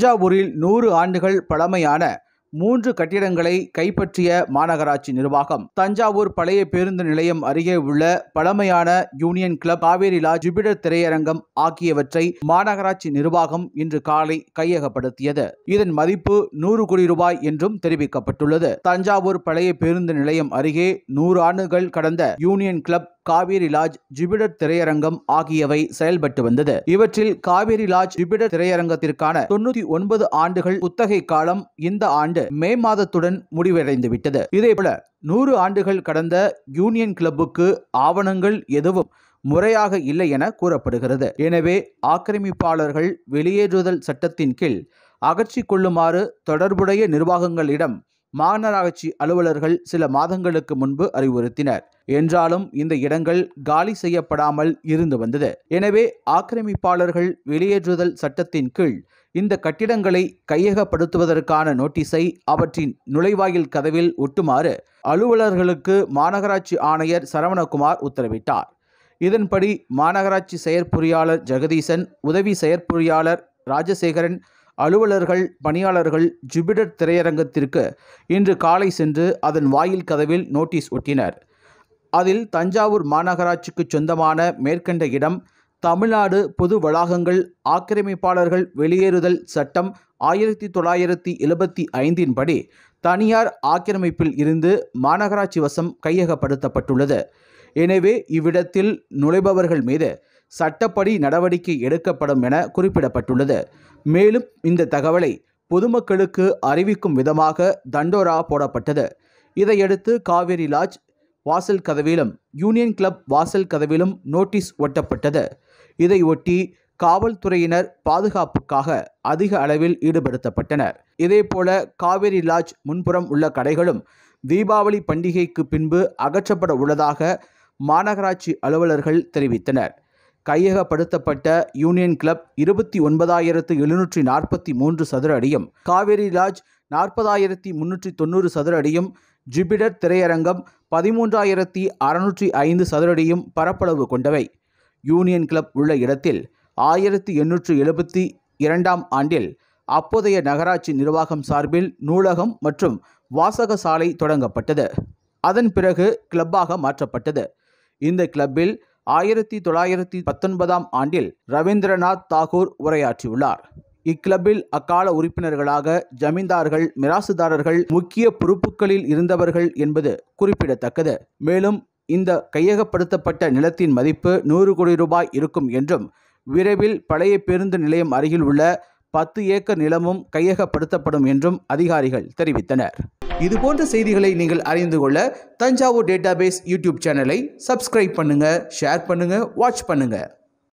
தஞ்சாவூரில் நூறு ஆண்டுகள் பழமையான மூன்று கட்டிடங்களை கைப்பற்றிய மாநகராட்சி நிர்வாகம் தஞ்சாவூர் பழைய பேருந்து நிலையம் அருகே உள்ள பழமையான யூனியன் கிளப் லா ஜூபிடர் திரையரங்கம் ஆகியவற்றை மாநகராட்சி நிர்வாகம் இன்று காலை கையகப்படுத்தியது இதன் மதிப்பு நூறு கோடி ரூபாய் என்றும் தெரிவிக்கப்பட்டுள்ளது தஞ்சாவூர் பழைய பேருந்து நிலையம் அருகே நூறு ஆண்டுகள் கடந்த union club Kaveri lodge Jupiter திரையரங்கம் ஆகியவை செயல்பட்டு வந்தது இவற்றில் காவேரி லாஜ் ஜூபிடர் திரையரங்கத்திற்கான தொண்ணூத்தி ஒன்பது ஆண்டுகள் புத்தகை காலம் இந்த ஆண்டு மே மாதத்துடன் முடிவடைந்து விட்டது இதேபோல நூறு ஆண்டுகள் கடந்த யூனியன் கிளப்புக்கு ஆவணங்கள் எதுவும் முறையாக இல்லை என கூறப்படுகிறது எனவே ஆக்கிரமிப்பாளர்கள் வெளியேறுதல் சட்டத்தின் கீழ் அகற்றிக் கொள்ளுமாறு தொடர்புடைய நிர்வாகங்களிடம் மாநகராட்சி அலுவலர்கள் சில மாதங்களுக்கு முன்பு அறிவுறுத்தினர் என்றாலும் இந்த இடங்கள் காலி செய்யப்படாமல் இருந்து வந்தது எனவே ஆக்கிரமிப்பாளர்கள் வெளியேற்றுதல் சட்டத்தின் கீழ் இந்த கட்டிடங்களை கையகப்படுத்துவதற்கான நோட்டீஸை அவற்றின் நுழைவாயில் கதவில் ஒட்டுமாறு அலுவலர்களுக்கு மாநகராட்சி ஆணையர் சரவணகுமார் உத்தரவிட்டார் இதன்படி மாநகராட்சி செயற்பொறியாளர் ஜெகதீசன் உதவி செயற்பொறியாளர் ராஜசேகரன் அலுவலர்கள் பணியாளர்கள் ஜூபிடர் திரையரங்கத்திற்கு இன்று காலை சென்று அதன் வாயில் கதவில் நோட்டீஸ் ஒட்டினர் அதில் தஞ்சாவூர் மாநகராட்சிக்கு சொந்தமான மேற்கண்ட இடம் தமிழ்நாடு பொது வளாகங்கள் ஆக்கிரமிப்பாளர்கள் வெளியேறுதல் சட்டம் ஆயிரத்தி தொள்ளாயிரத்தி எழுபத்தி ஐந்தின் படி தனியார் ஆக்கிரமிப்பில் இருந்து மாநகராட்சி வசம் கையகப்படுத்தப்பட்டுள்ளது எனவே இவ்விடத்தில் நுழைபவர்கள் மீது சட்டப்படி நடவடிக்கை எடுக்கப்படும் என குறிப்பிடப்பட்டுள்ளது மேலும் இந்த தகவலை பொதுமக்களுக்கு அறிவிக்கும் விதமாக தண்டோரா போடப்பட்டது இதையடுத்து காவேரி லாட்ஜ் வாசல் கதவிலும் யூனியன் கிளப் வாசல் கதவிலும் நோட்டீஸ் ஒட்டப்பட்டது இதையொட்டி காவல்துறையினர் பாதுகாப்புக்காக அதிக அளவில் ஈடுபடுத்தப்பட்டனர் இதேபோல காவேரி லாட்ஜ் முன்புறம் உள்ள கடைகளும் தீபாவளி பண்டிகைக்கு பின்பு அகற்றப்பட உள்ளதாக மாநகராட்சி அலுவலர்கள் தெரிவித்தனர் கையகப்படுத்தப்பட்ட யூனியன் கிளப் இருபத்தி ஒன்பதாயிரத்து எழுநூற்றி நாற்பத்தி மூன்று சதுர அடியும் காவேரி லாஜ் நாற்பதாயிரத்தி முன்னூற்றி தொண்ணூறு சதுர அடியும் ஜூபிடர் திரையரங்கம் பதிமூன்றாயிரத்தி அறுநூற்றி ஐந்து சதுரடியும் பரப்பளவு கொண்டவை யூனியன் கிளப் உள்ள இடத்தில் ஆயிரத்தி எண்ணூற்று எழுபத்தி இரண்டாம் ஆண்டில் அப்போதைய நகராட்சி நிர்வாகம் சார்பில் நூலகம் மற்றும் வாசக சாலை தொடங்கப்பட்டது அதன் பிறகு கிளப்பாக மாற்றப்பட்டது இந்த கிளப்பில் ஆயிரத்தி தொள்ளாயிரத்தி பத்தொன்பதாம் ஆண்டில் ரவீந்திரநாத் தாகூர் உரையாற்றியுள்ளார் இக்கிளப்பில் அக்கால உறுப்பினர்களாக ஜமீன்தார்கள் மிராசுதாரர்கள் முக்கிய பொறுப்புகளில் இருந்தவர்கள் என்பது குறிப்பிடத்தக்கது மேலும் இந்த கையகப்படுத்தப்பட்ட நிலத்தின் மதிப்பு நூறு கோடி ரூபாய் இருக்கும் என்றும் விரைவில் பழைய பேருந்து நிலையம் அருகில் உள்ள பத்து ஏக்கர் நிலமும் கையகப்படுத்தப்படும் என்றும் அதிகாரிகள் தெரிவித்தனர் இது போன்ற செய்திகளை நீங்கள் அறிந்து கொள்ள தஞ்சாவூர் டேட்டாபேஸ் யூடியூப் சேனலை சப்ஸ்கிரைப் பண்ணுங்கள் ஷேர் பண்ணுங்கள் வாட்ச் பண்ணுங்கள்